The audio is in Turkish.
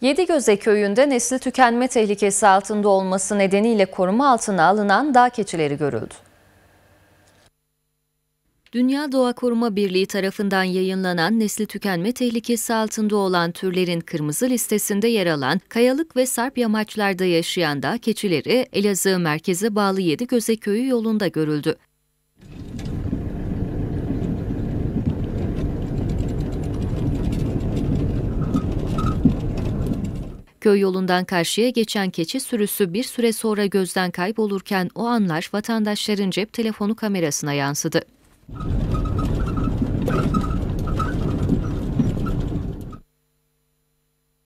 Yedigöze köyünde nesli tükenme tehlikesi altında olması nedeniyle koruma altına alınan dağ keçileri görüldü. Dünya Doğa Koruma Birliği tarafından yayınlanan nesli tükenme tehlikesi altında olan türlerin kırmızı listesinde yer alan kayalık ve sarp yamaçlarda yaşayan dağ keçileri Elazığ merkeze bağlı Yedigöze köyü yolunda görüldü. Köy yolundan karşıya geçen keçi sürüsü bir süre sonra gözden kaybolurken o anlar vatandaşların cep telefonu kamerasına yansıdı.